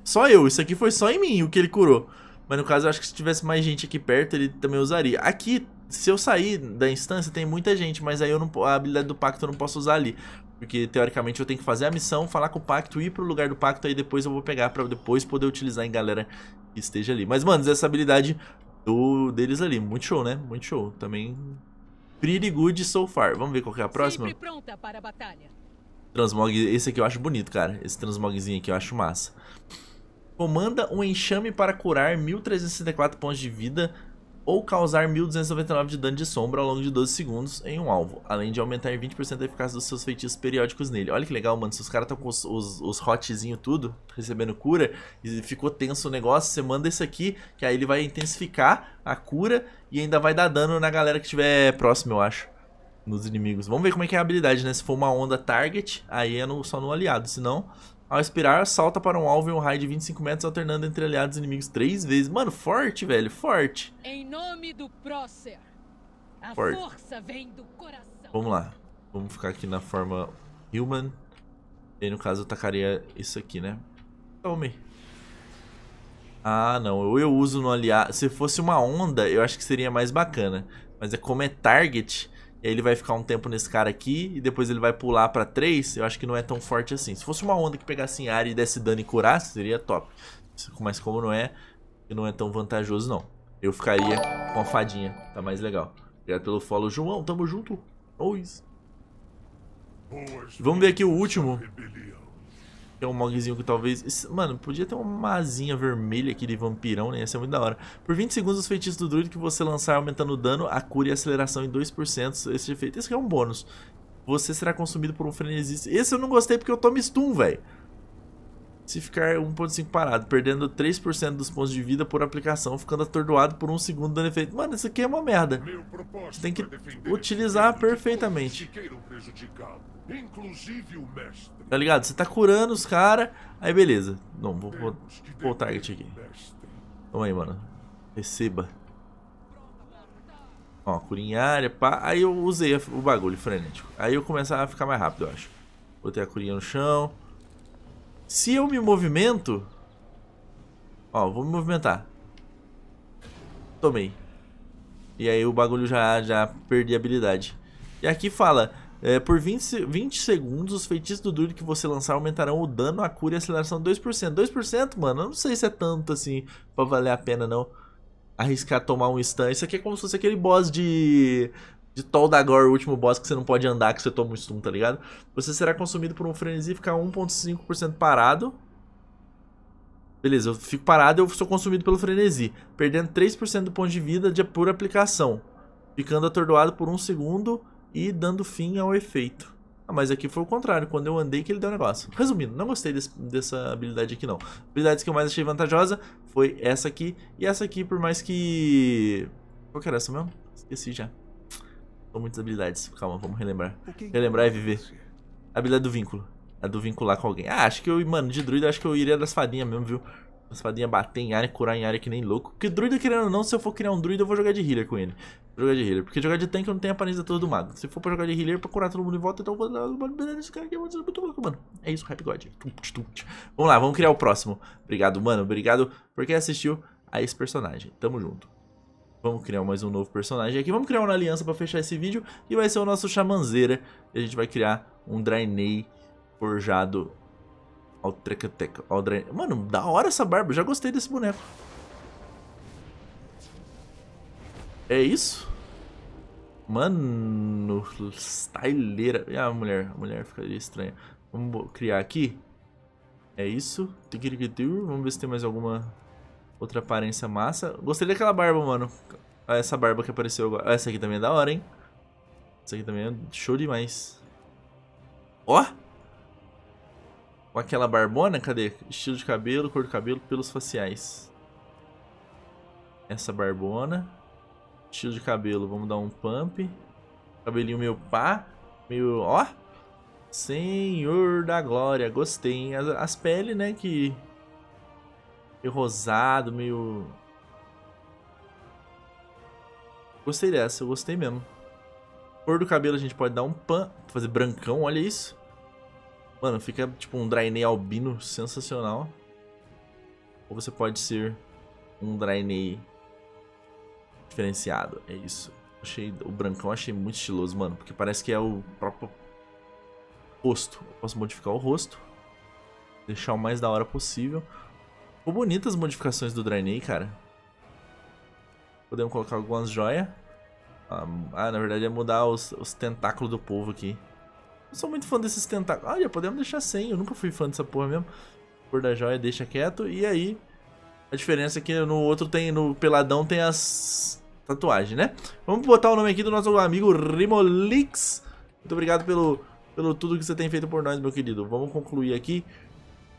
Speaker 1: Só eu, isso aqui foi só em mim o que ele curou. Mas no caso, eu acho que se tivesse mais gente aqui perto, ele também usaria. Aqui, se eu sair da instância, tem muita gente, mas aí eu não, a habilidade do pacto eu não posso usar ali. Porque, teoricamente, eu tenho que fazer a missão, falar com o pacto, ir pro lugar do pacto, aí depois eu vou pegar pra depois poder utilizar em galera que esteja ali. Mas, mano, essa habilidade do deles ali. Muito show, né? Muito show. Também pretty good so far. Vamos ver qual é a próxima? A Transmog, esse aqui eu acho bonito, cara. Esse transmogzinho aqui eu acho massa. Comanda um enxame para curar 1364 pontos de vida ou causar 1299 de dano de sombra ao longo de 12 segundos em um alvo, além de aumentar em 20% a eficácia dos seus feitiços periódicos nele. Olha que legal, mano, se os caras estão com os, os, os hotzinho tudo, recebendo cura, e ficou tenso o negócio, você manda esse aqui, que aí ele vai intensificar a cura e ainda vai dar dano na galera que estiver próximo, eu acho, nos inimigos. Vamos ver como é que é a habilidade, né? Se for uma onda target, aí é no, só no aliado, senão ao expirar, salta para um alvo em um raio de 25 metros, alternando entre aliados e inimigos três vezes. Mano, forte, velho, forte. Em nome do a forte. força vem do coração. Vamos lá. Vamos ficar aqui na forma human. E aí, no caso, eu tacaria isso aqui, né? Tome. Ah, não. Ou eu uso no aliado. Se fosse uma onda, eu acho que seria mais bacana. Mas é como é target, e aí ele vai ficar um tempo nesse cara aqui e depois ele vai pular pra 3, eu acho que não é tão forte assim. Se fosse uma onda que pegasse em área e desse dano e curasse, seria top. Mas como não é, não é tão vantajoso não. Eu ficaria com a fadinha, tá mais legal. Obrigado pelo follow, João, tamo junto. Oi. Vamos ver aqui o último. Tem é um mogzinho que talvez. Mano, podia ter uma masinha vermelha aqui de vampirão, né? Ia ser muito da hora. Por 20 segundos, os feitiços do druido que você lançar aumentando o dano, a cura e a aceleração em 2%. Esse efeito. Esse aqui é um bônus. Você será consumido por um frenesi. Esse eu não gostei porque eu tomo stun, velho. Se ficar 1.5 parado, perdendo 3% dos pontos de vida por aplicação, ficando atordoado por um segundo dando efeito. Mano, isso aqui é uma merda. Você tem que é utilizar tipo perfeitamente. Inclusive o mestre. Tá ligado? Você tá curando os caras. Aí beleza. Não, vou pôr o target aqui. Toma aí, mano. Receba. Ó, curinha área, pá. Aí eu usei o bagulho frenético. Aí eu começar a ficar mais rápido, eu acho. Botei a curinha no chão. Se eu me movimento... Ó, vou me movimentar. Tomei. E aí o bagulho já, já perdi a habilidade. E aqui fala... É, por 20, 20 segundos, os feitiços do Druid que você lançar aumentarão o dano, a cura e a aceleração 2%. 2%, mano, eu não sei se é tanto assim pra valer a pena, não. Arriscar tomar um stun. Isso aqui é como se fosse aquele boss de de Tol Dagor, o último boss que você não pode andar, que você toma um stun, tá ligado? Você será consumido por um frenesi e ficar 1.5% parado. Beleza, eu fico parado eu sou consumido pelo frenesi, perdendo 3% do ponto de vida de, por aplicação, ficando atordoado por um segundo e dando fim ao efeito. Ah, mas aqui foi o contrário, quando eu andei que ele deu um negócio. Resumindo, não gostei desse, dessa habilidade aqui não. Habilidades que eu mais achei vantajosa foi essa aqui e essa aqui, por mais que... Qual que era essa mesmo? Esqueci já. São muitas habilidades, calma, vamos relembrar. Relembrar é viver. A habilidade do vínculo. A do vincular com alguém. Ah, acho que eu, mano, de druida, acho que eu iria das fadinhas mesmo, viu? as fadinhas bater em área, curar em área que nem louco. Porque druida, querendo ou não, se eu for criar um druida, eu vou jogar de healer com ele. Vou jogar de healer. Porque jogar de tanque eu não tenho aparência toda do mago. Se for pra jogar de healer, pra curar todo mundo em volta, então eu vou dar esse cara aqui, é vou muito louco, mano. É isso, Rap God. Vamos lá, vamos criar o próximo. Obrigado, mano. Obrigado por quem assistiu a esse personagem. Tamo junto. Vamos criar mais um novo personagem aqui. Vamos criar uma aliança pra fechar esse vídeo. E vai ser o nosso Xamanzeira. E a gente vai criar um Drainei forjado Olha o o Mano, da hora essa barba. já gostei desse boneco. É isso? Mano, styleira. a mulher. A mulher ficaria estranha. Vamos criar aqui. É isso. Vamos ver se tem mais alguma outra aparência massa. Gostei daquela barba, mano. Ah, essa barba que apareceu agora. Ah, essa aqui também é da hora, hein? Essa aqui também é show demais. Ó! Oh! Com aquela barbona, cadê? Estilo de cabelo, cor do cabelo, pelos faciais. Essa barbona. Estilo de cabelo, vamos dar um pump. Cabelinho meio pá. Meio, ó. Senhor da glória, gostei. As, as peles, né, que... Meio rosado, meio... Gostei dessa, eu gostei mesmo. Cor do cabelo a gente pode dar um pan, fazer brancão, olha isso. Mano, fica tipo um Drainei albino sensacional. Ou você pode ser um Drainei diferenciado. É isso. Achei, o brancão achei muito estiloso, mano. Porque parece que é o próprio rosto. Eu posso modificar o rosto. Deixar o mais da hora possível. Ficou bonitas as modificações do Drainei, cara. Podemos colocar algumas joias. Ah, ah, na verdade é mudar os, os tentáculos do povo aqui. Não sou muito fã desses tentáculos. Olha, podemos deixar sem. Eu nunca fui fã dessa porra mesmo. Cor da joia, deixa quieto. E aí, a diferença é que no outro tem, no peladão tem as tatuagens, né? Vamos botar o nome aqui do nosso amigo Rimolix. Muito obrigado pelo, pelo tudo que você tem feito por nós, meu querido. Vamos concluir aqui.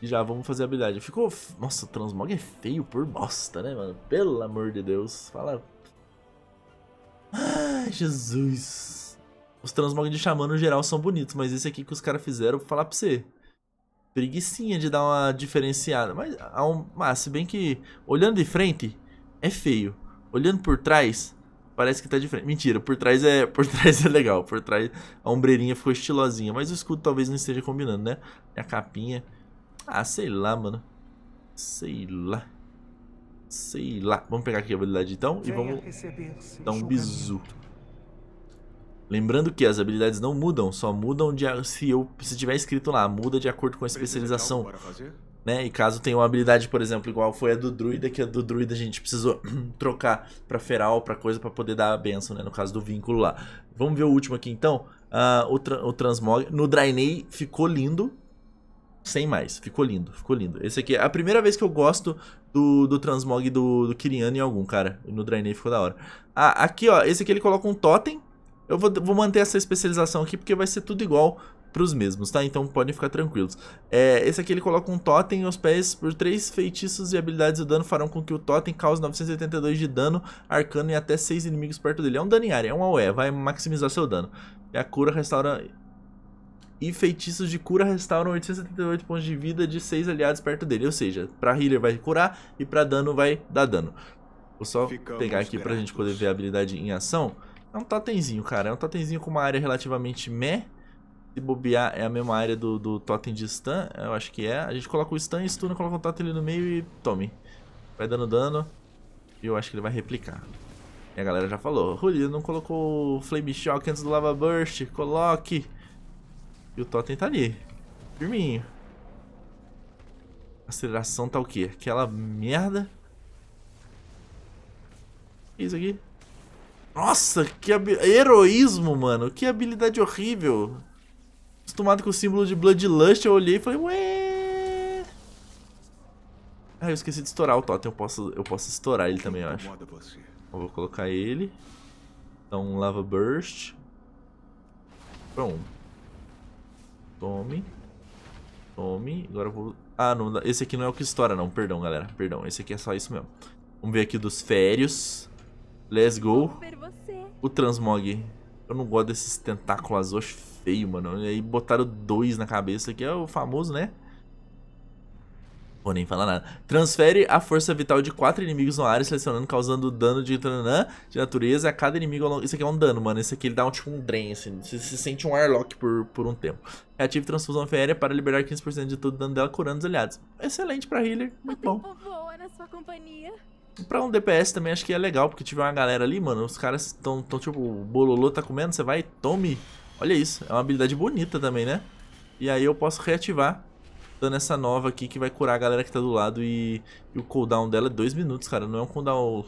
Speaker 1: E já vamos fazer a habilidade. Ficou. Nossa, transmog é feio por bosta, né, mano? Pelo amor de Deus. Fala. Ai, Jesus. Os transmog de xamã no geral são bonitos, mas esse aqui que os caras fizeram, vou falar pra você. Preguicinha de dar uma diferenciada. Mas, um, mas ah, se bem que olhando de frente, é feio. Olhando por trás, parece que tá diferente. Mentira, por trás é, por trás é legal. Por trás a ombreirinha ficou estilosinha, mas o escudo talvez não esteja combinando, né? E a capinha. Ah, sei lá, mano. Sei lá. Sei lá. Vamos pegar aqui a habilidade então Venha e vamos dar um bisu. Lembrando que as habilidades não mudam, só mudam de, se, eu, se tiver escrito lá, muda de acordo com a especialização. Né? E caso tenha uma habilidade, por exemplo, igual foi a do druida, que a do druida a gente precisou trocar para feral, para coisa, para poder dar a benção, né? No caso do vínculo lá. Vamos ver o último aqui então. Uh, o, tra o Transmog. No Drainei ficou lindo. Sem mais, ficou lindo, ficou lindo. Esse aqui é a primeira vez que eu gosto do, do Transmog do, do Kiriano em algum, cara. No Drainei ficou da hora. Ah, aqui ó, esse aqui ele coloca um totem eu vou, vou manter essa especialização aqui porque vai ser tudo igual para os mesmos, tá? Então podem ficar tranquilos. É, esse aqui ele coloca um totem aos pés por três feitiços e habilidades de dano farão com que o totem cause 982 de dano arcano e até seis inimigos perto dele. É um dano em área, é um AOE, vai maximizar seu dano. E a cura restaura... E feitiços de cura restauram 878 pontos de vida de seis aliados perto dele. Ou seja, para healer vai curar e para dano vai dar dano. Vou só Ficamos pegar aqui para a gente poder ver a habilidade em ação. É um totemzinho, cara. É um totemzinho com uma área relativamente meh. Se bobear é a mesma área do, do totem de stun, eu acho que é. A gente coloca o stun e stun, coloca o totem ali no meio e tome. Vai dando dano. E eu acho que ele vai replicar. E a galera já falou. Ruli não colocou o Flame Shock antes do Lava Burst. Coloque. E o totem tá ali. Firminho. A aceleração tá o quê? Aquela merda. O que é isso aqui? Nossa, que heroísmo, mano. Que habilidade horrível. Acostumado com o símbolo de Bloodlust, eu olhei e falei, ué. Ah, eu esqueci de estourar o totem. Eu posso, eu posso estourar ele também, eu acho. Eu vou colocar ele. Então, Lava Burst. Pronto. Tome. Tome. Agora eu vou... Ah, não, esse aqui não é o que estoura, não. Perdão, galera. Perdão. Esse aqui é só isso mesmo. Vamos ver aqui dos férios. Let's go. O Transmog. Eu não gosto desses tentáculos azul, acho feio, mano. E aí botaram dois na cabeça, que é o famoso, né? Vou nem falar nada. Transfere a força vital de quatro inimigos no área, selecionando, causando dano de de natureza a cada inimigo ao Isso aqui é um dano, mano. Isso aqui ele dá um tipo um drain, assim. Você se sente um airlock por, por um tempo. Reative transfusão férrea para liberar 15% de todo o dano dela, curando os aliados. Excelente pra healer, muito bom. Voa na sua companhia. Pra um DPS também acho que é legal, porque tiver uma galera ali, mano, os caras estão, tipo, o bololô tá comendo, você vai, tome. Olha isso, é uma habilidade bonita também, né? E aí eu posso reativar, dando essa nova aqui que vai curar a galera que tá do lado e, e o cooldown dela é 2 minutos, cara. Não é um cooldown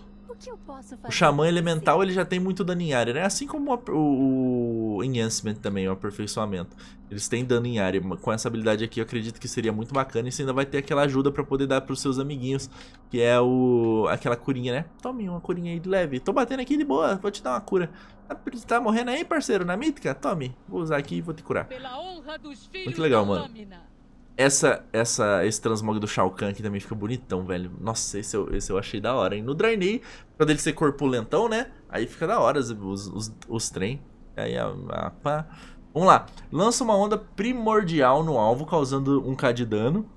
Speaker 1: o xamã elemental ele já tem muito dano em área, né? Assim como o, o, enhancement também, o aperfeiçoamento. Eles têm dano em área. Com essa habilidade aqui, eu acredito que seria muito bacana. E você ainda vai ter aquela ajuda para poder dar pros seus amiguinhos, que é o aquela curinha, né? Tome uma curinha aí de leve. Tô batendo aqui de boa, vou te dar uma cura. Tá, tá morrendo aí, parceiro, na mítica? Tome. Vou usar aqui e vou te curar. Muito legal, mano. Essa, essa, esse transmog do Shao Kahn aqui também fica bonitão, velho. Nossa, esse eu, esse eu achei da hora, hein? No Drainei, pra dele ser corpulentão, né? Aí fica da hora os, os, os, os trem. Aí a, a pá. Vamos lá. Lança uma onda primordial no alvo, causando 1k de dano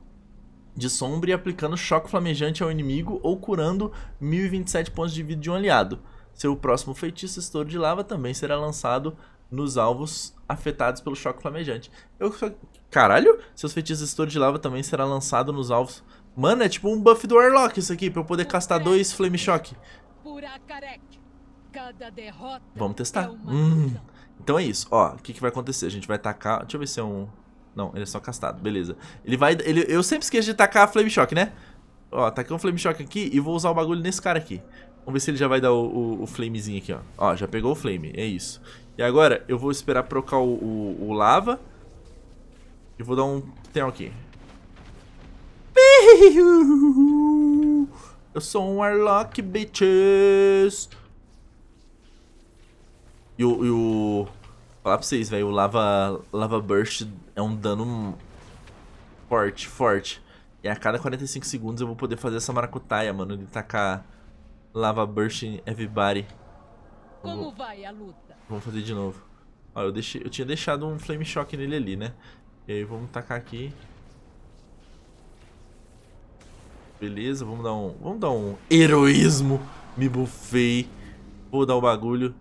Speaker 1: de sombra e aplicando choque flamejante ao inimigo ou curando 1027 pontos de vida de um aliado. Seu próximo feitiço estouro de lava também será lançado nos alvos afetados pelo choque flamejante. Eu Caralho, seus feitiços estouro de lava também será lançado nos alvos. Mano, é tipo um buff do Warlock isso aqui, pra eu poder castar dois Flame Shock. Vamos é testar. Hum. Então é isso, ó, o que, que vai acontecer? A gente vai tacar, deixa eu ver se é um... Não, ele é só castado, beleza. Ele vai, ele... eu sempre esqueço de tacar Flame Shock, né? Ó, taquei um Flame Shock aqui e vou usar o bagulho nesse cara aqui. Vamos ver se ele já vai dar o, o, o flamezinho aqui, ó. Ó, já pegou o flame, é isso. E agora eu vou esperar trocar o, o, o lava. E vou dar um tem aqui. Eu sou um Warlock, bitches. E o... E o... Falar pra vocês, velho. O Lava, Lava Burst é um dano forte, forte. E a cada 45 segundos eu vou poder fazer essa maracutaia, mano. De tacar Lava Burst em everybody. Como vai a luta? Vamos fazer de novo. eu, deixei, eu tinha deixado um flame shock nele ali, né? E aí vamos tacar aqui. Beleza, vamos dar um. Vamos dar um heroísmo. Me bufei. Vou dar o um bagulho.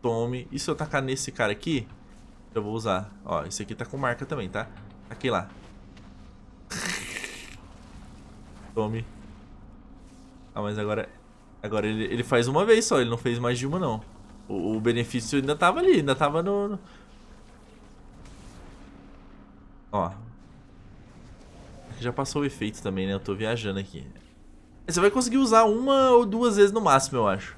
Speaker 1: Tome. E se eu tacar nesse cara aqui? Eu vou usar. Ó, esse aqui tá com marca também, tá? Aqui lá. Tome. Ah, mas agora Agora ele, ele faz uma vez só, ele não fez mais de uma não. O, o benefício ainda tava ali, ainda tava no... no... Ó. Já passou o efeito também, né? Eu tô viajando aqui. Você vai conseguir usar uma ou duas vezes no máximo, eu acho.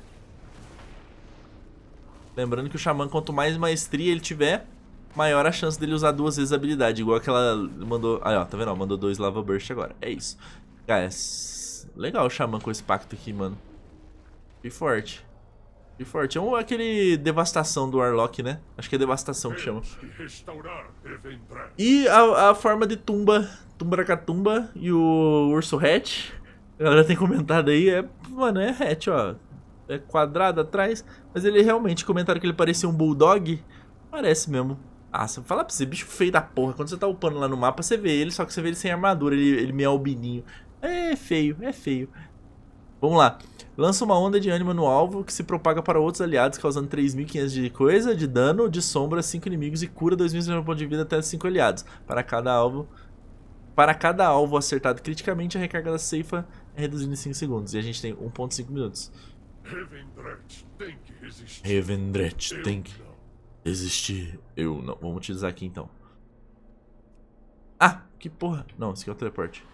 Speaker 1: Lembrando que o Xamã, quanto mais maestria ele tiver, maior a chance dele usar duas vezes a habilidade. Igual aquela mandou... Aí, ó, tá vendo? Mandou dois Lava Burst agora. É isso. Cara, legal o Xamã com esse pacto aqui, mano. E forte. E forte. É um, aquele devastação do Warlock, né? Acho que é devastação que chama. E a, a forma de tumba, Tumbaracatumba e o Urso Hatch. A galera tem comentado aí, é, mano, é hatch, ó. É quadrado atrás, mas ele realmente comentaram que ele parecia um bulldog. Parece mesmo. Ah, você fala pra você, bicho feio da porra. Quando você tá upando lá no mapa, você vê ele, só que você vê ele sem armadura, ele, ele meio albininho. É feio, é feio. Vamos lá. Lança uma onda de ânima no alvo que se propaga para outros aliados, causando 3.500 de coisa, de dano, de sombra a 5 inimigos e cura 2.000 pontos de vida até 5 aliados. Para cada alvo para cada alvo acertado criticamente, a recarga da ceifa é reduzida em 5 segundos. E a gente tem 1.5 minutos. Revendret tem que resistir. Revendret tem que resistir. Eu não. Vamos utilizar aqui então. Ah, que porra. Não, esse aqui é o teleporte.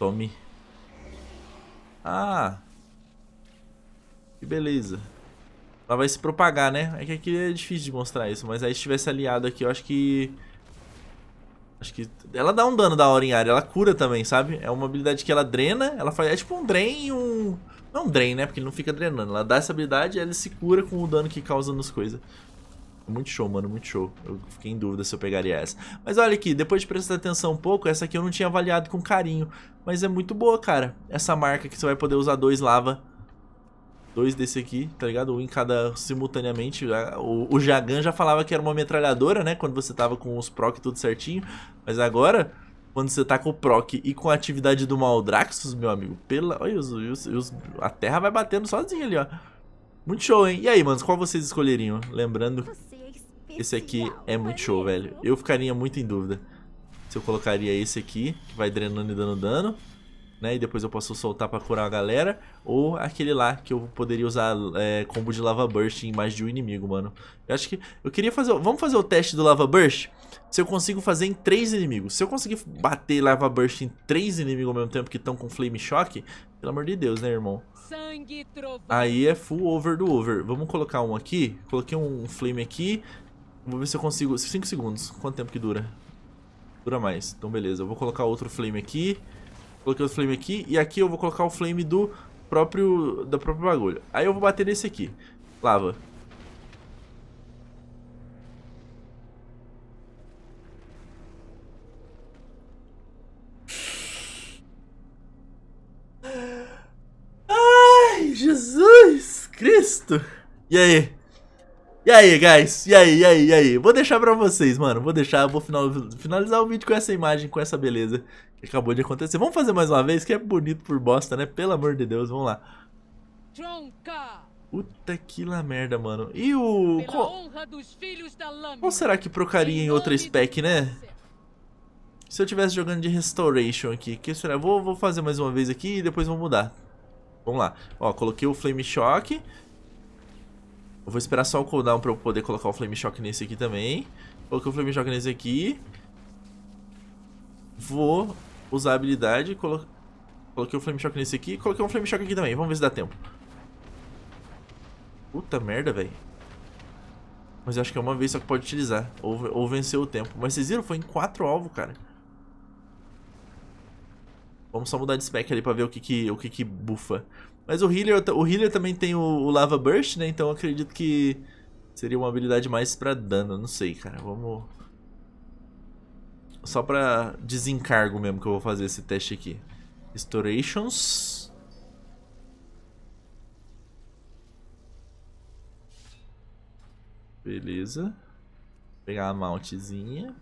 Speaker 1: Tome ah. Que beleza. Ela vai se propagar, né? É que aqui é difícil de mostrar isso, mas aí se tivesse aliado aqui, eu acho que... Acho que... Ela dá um dano da hora em área, ela cura também, sabe? É uma habilidade que ela drena, ela faz... É tipo um drain e um... Não um drain, né? Porque ele não fica drenando. Ela dá essa habilidade e ela se cura com o dano que causa nos coisas. Muito show, mano, muito show. Eu fiquei em dúvida se eu pegaria essa. Mas olha aqui, depois de prestar atenção um pouco, essa aqui eu não tinha avaliado com carinho. Mas é muito boa, cara. Essa marca que você vai poder usar dois lava. Dois desse aqui, tá ligado? Um em cada simultaneamente. É, o, o Jagan já falava que era uma metralhadora, né? Quando você tava com os proc tudo certinho. Mas agora, quando você tá com o proc e com a atividade do Maldraxus, meu amigo, pela... Olha, os, os, os... a terra vai batendo sozinha ali, ó. Muito show, hein? E aí, mano, qual vocês escolheriam? Lembrando, é esse aqui é muito show, velho. Eu ficaria muito em dúvida se eu colocaria esse aqui, que vai drenando e dando dano, né? E depois eu posso soltar pra curar a galera. Ou aquele lá, que eu poderia usar é, combo de Lava Burst em mais de um inimigo, mano. Eu acho que... Eu queria fazer... Vamos fazer o teste do Lava Burst? Se eu consigo fazer em três inimigos. Se eu conseguir bater Lava Burst em três inimigos ao mesmo tempo que estão com Flame Shock, pelo amor de Deus, né, irmão? Aí é full over do over. Vamos colocar um aqui. Coloquei um flame aqui. Vou ver se eu consigo... 5 segundos. Quanto tempo que dura? Dura mais. Então, beleza. Eu vou colocar outro flame aqui. Coloquei outro flame aqui. E aqui eu vou colocar o flame do próprio... Da própria bagulho. Aí eu vou bater nesse aqui. Lava. E aí? E aí, guys? E aí, e aí, e aí? Vou deixar pra vocês, mano. Vou deixar, vou finalizar o vídeo com essa imagem, com essa beleza que acabou de acontecer. Vamos fazer mais uma vez, que é bonito por bosta, né? Pelo amor de Deus, vamos lá. Tronca. Puta que la merda, mano. E o... Qual... Qual... será que procaria em outra spec, né? Se eu estivesse jogando de Restoration aqui, que será? Vou, vou fazer mais uma vez aqui e depois vou mudar. Vamos lá. Ó, coloquei o Flame Shock eu vou esperar só o cooldown pra eu poder colocar o Flame Shock nesse aqui também. Coloquei o Flame Shock nesse aqui. Vou usar a habilidade. Colo... Coloquei o Flame Shock nesse aqui. Coloquei um Flame Shock aqui também. Vamos ver se dá tempo. Puta merda, velho. Mas eu acho que é uma vez só que pode utilizar. Ou, ou vencer o tempo. Mas vocês viram? Foi em quatro alvos, cara. Vamos só mudar de spec ali pra ver o que que, o que, que bufa. Mas o Healer, o healer também tem o, o Lava Burst, né? Então eu acredito que seria uma habilidade mais pra dano. Não sei, cara. Vamos... Só pra desencargo mesmo que eu vou fazer esse teste aqui. Storations... Beleza. Vou pegar a mountzinha.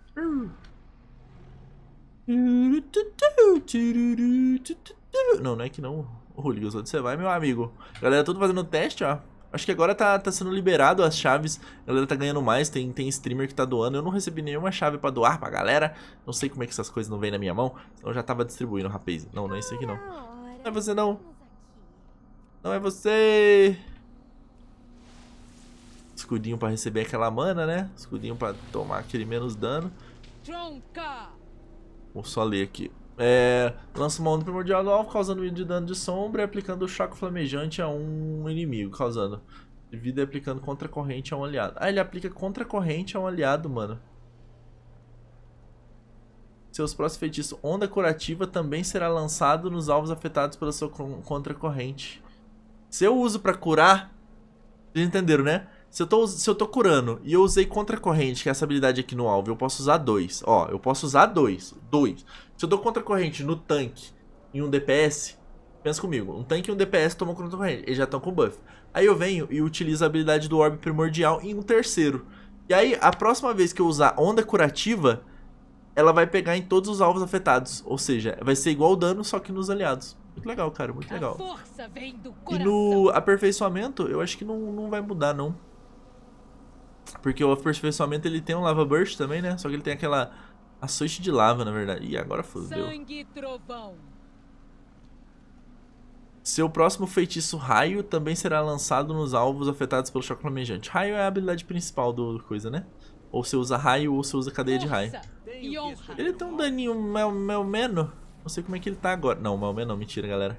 Speaker 1: Não, não é que não. Rodrigo, onde você vai, meu amigo? Galera, tudo fazendo teste, ó. Acho que agora tá, tá sendo liberado as chaves, a galera tá ganhando mais, tem, tem streamer que tá doando. Eu não recebi nenhuma chave pra doar pra galera, não sei como é que essas coisas não vêm na minha mão, senão eu já tava distribuindo, rapaz. Não, não é isso aqui não. Não é você não. Não é você! Escudinho pra receber aquela mana, né? Escudinho pra tomar aquele menos dano. Vou só ler aqui. É, lança uma onda primordial do alvo, causando de dano de sombra e aplicando o chaco flamejante a um inimigo, causando vida e aplicando contra-corrente a um aliado. Ah, ele aplica contra-corrente a um aliado, mano. Seus próximos feitiços Onda Curativa também será lançado nos alvos afetados pela sua contra-corrente. Se eu uso pra curar... Vocês entenderam, né? Se eu, tô, se eu tô curando e eu usei contra corrente que é essa habilidade aqui no alvo, eu posso usar dois. Ó, eu posso usar dois. Dois. Se eu dou corrente no tanque e um DPS, pensa comigo, um tanque e um DPS tomam corrente eles já estão com buff. Aí eu venho e utilizo a habilidade do Orbe Primordial em um terceiro. E aí, a próxima vez que eu usar onda curativa, ela vai pegar em todos os alvos afetados. Ou seja, vai ser igual o dano, só que nos aliados. Muito legal, cara, muito legal. E no aperfeiçoamento, eu acho que não, não vai mudar, não. Porque o aperfeiçoamento ele tem um lava burst também, né? Só que ele tem aquela açoite de lava, na verdade. E agora fodeu. Seu próximo feitiço raio também será lançado nos alvos afetados pelo choque flamejante. Raio é a habilidade principal do coisa, né? Ou você usa raio ou você usa cadeia de raio. Ele tem um daninho mel, mel menos. Não sei como é que ele tá agora. Não, mel menos não, mentira, galera.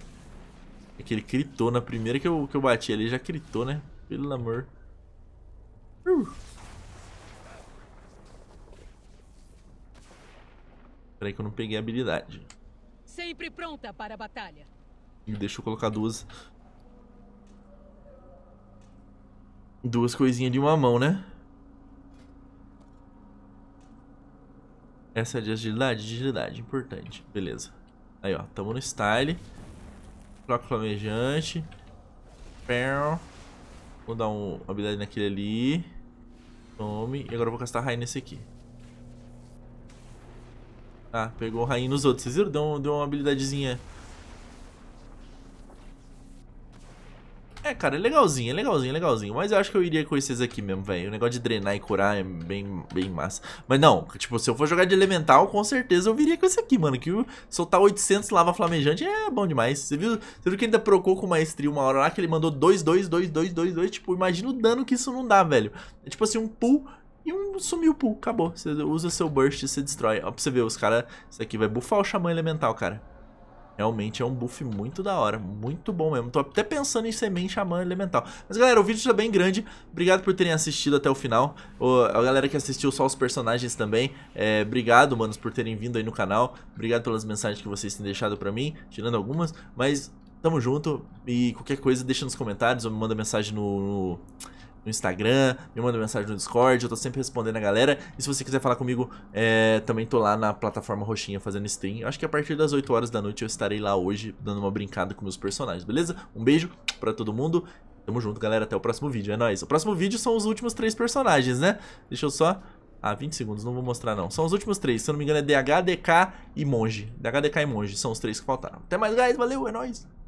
Speaker 1: É que ele critou na primeira que eu, que eu bati ali, já critou, né? Pelo amor. Uh. Peraí que eu não peguei a habilidade. Sempre pronta para a batalha. Deixa eu colocar duas... Duas coisinhas de uma mão, né? Essa é de agilidade? Agilidade, importante. Beleza. Aí, ó. Tamo no style. Troca o flamejante. Perl. Vou dar uma habilidade naquele ali. Tome. E agora eu vou castar raio nesse aqui. Ah, pegou o raio nos outros. Vocês viram? Deu, deu uma habilidadezinha É, cara, é legalzinho, é legalzinho, é legalzinho. Mas eu acho que eu iria com esses aqui mesmo, velho. O negócio de drenar e curar é bem, bem massa. Mas não, tipo, se eu for jogar de elemental, com certeza eu viria com esse aqui, mano. Que soltar 800 lava flamejante é bom demais. Você viu, você viu que ainda procou com o maestria uma hora lá, que ele mandou 2, 2, 2, 2, 2, 2. Tipo, imagina o dano que isso não dá, velho. É tipo assim, um pull e um sumiu o acabou. Você usa seu burst e você destrói. Ó, pra você ver, os caras. Isso aqui vai buffar o xamã elemental, cara. Realmente é um buff muito da hora, muito bom mesmo. Tô até pensando em semente mãe elemental. Mas galera, o vídeo tá bem grande. Obrigado por terem assistido até o final. O, a galera que assistiu só os personagens também. É, obrigado, manos, por terem vindo aí no canal. Obrigado pelas mensagens que vocês têm deixado pra mim, tirando algumas. Mas tamo junto. E qualquer coisa, deixa nos comentários ou me manda mensagem no, no no Instagram, me manda mensagem no Discord, eu tô sempre respondendo a galera. E se você quiser falar comigo, é, também tô lá na plataforma roxinha fazendo stream. Eu acho que a partir das 8 horas da noite eu estarei lá hoje dando uma brincada com meus personagens, beleza? Um beijo pra todo mundo. Tamo junto, galera. Até o próximo vídeo. É nóis. O próximo vídeo são os últimos três personagens, né? Deixa eu só... Ah, 20 segundos, não vou mostrar não. São os últimos três, se eu não me engano é DH, DK e Monge. DH, DK e Monge são os três que faltaram. Até mais, guys. Valeu, é nóis.